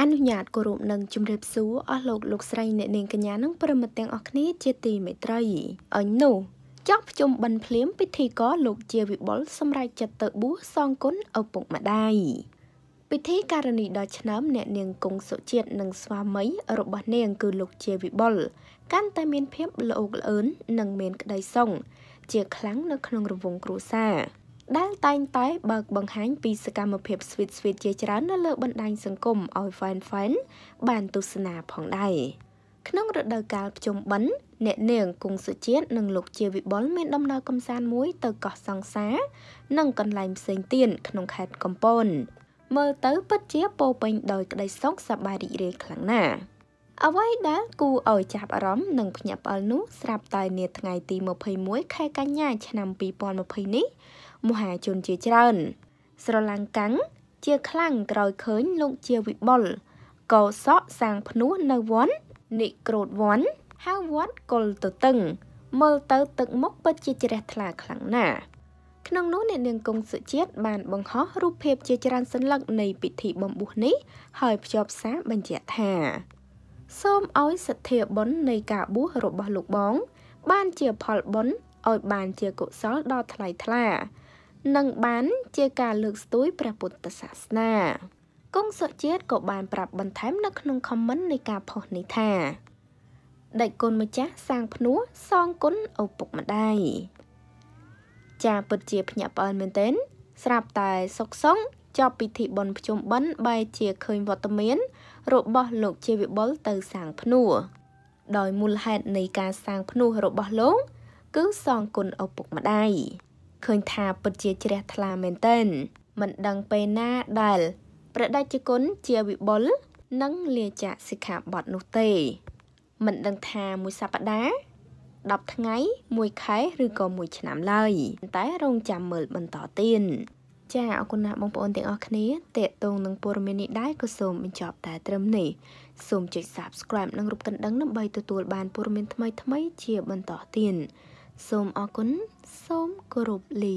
អនុញ្ញាតគោរពនិងជម្រាបសួរអស់លោកលោកស្រីអ្នកនាងកញ្ញានិងប្រិមត្តទាំងអស់គ្នាជាទីមេត្រីអញនោះចប់ជុំបិណ្ឌភ្លាមពិធីករលោកជាវិបុលសម្រាប់ចិត្តទៅបួសសងគុណឪពុកម្ដាយពិធីការនីដ៏ឆ្នើមអ្នកនាងគង់សុជាតិនិងស្វាមីរបស់នាងគឺលោកជាវិបុលកាន់តែមានភាពល្អកល្អឿននិងមានក្តីសុងជាខ្លាំងនៅក្នុងរវងគ្រួសារដែលតែងតែ បើកបង្ហាញពីសកម្មភាព Sweet Sweet ជាច្រើននៅលើបណ្ដាញសង្គមឲ្យ Fan Fan បានទស្សនាផងដែរក្នុងរដូវកាលភ្ជុំបិណ្ឌអ្នកនាងគង់សុជាតិនិងលោក ជាវិបុលមានដំណើរកំសាន្តមួយទៅកោះសង្សា និងកន្លែងផ្សេងទៀតក្នុងខេត្តកំពតមើលទៅពិតជាពោពេញ ដោយក្តីសុខសប្បាយរីករាយខ្លាំងណាស់អ្វីដែលគួរឲ្យចាប់អារម្មណ៍និងភ្ញាក់ផ្អើលនោះស្រាប់តែនាថ្ងៃ ទី21ខែកញ្ញាឆ្នាំ2020នេះមហាជនជាច្រើន ស្រឡាំងកាំងជាខ្លាំងក្រោយឃើញលោកជាវិបុលកោសក់សាងភ្នោះនៅវ័ននិក្រូតវ័នហៅវត្តកុលទៅតឹងមើលទៅទឹកមុខពិតជាជ្រះថ្លាខ្លាំងណាស់ក្នុងនោះអ្នកនាងគង់សុជាតិបានបង្ហោះរូបភាពជាច្រើនសន្លឹកនៃពិធីបំពុះនេះហើយភ្ជាប់សារបញ្ជាក់ថាសូមឲ្យសទ្ធាបុណ្យនៃការបួសរបស់លោកបង បានជាផលបុណ្យឲ្យបានជាកុសលដ៏ថ្លៃថ្លានិងបានជាការលើកស្ទួយព្រះពុទ្ធសាសនាគង់សុជាតិក៏បានប្រាប់បន្ថែមនៅក្នុងខមមិននៃការផុសនេះថាដេចគុណម្ចាស់សាងភ្នោះសងគុណឪពុកម្ដាយចាពិតជាភ្ញាក់ផ្អើលមែនទែនស្រាប់តែសុកសុងចប់ពិធីបុណ្យភ្ជុំបិណ្ឌបែរជាឃើញវត្តមានរបស់លោកជាវិបុលទៅសាងភ្នួរដោយមូលហេតុនៃការសាងភ្នួររបស់លោកគឺសងគុណឪពុកម្ដាយឃើញថាពិតជាជ្រះថ្លាមែនទែនមិនដឹងពេលណាដែលព្រះដេចគុណជាវិបុលនឹងលាចាកសិក្ខាបទនោះទេ មិនដឹងថាមួយសប្តាហ៍10ថ្ងៃ1ខែឬក៏1ឆ្នាំឡើយ តែរងចាំមើលបន្តទៀតចាអរគុណណាស់បងប្អូនទាំងអស់គ្នាតេតងនឹងព័ត៌មាននេះដែរក៏សូមបញ្ចប់តែត្រឹមនេះសូមចុច Subscribe និងរូបកណ្ដឹងដើម្បីទទួលបានព័ត៌មានថ្មីៗជា បន្តទៀតសូមអរគុណសូមគោរពលា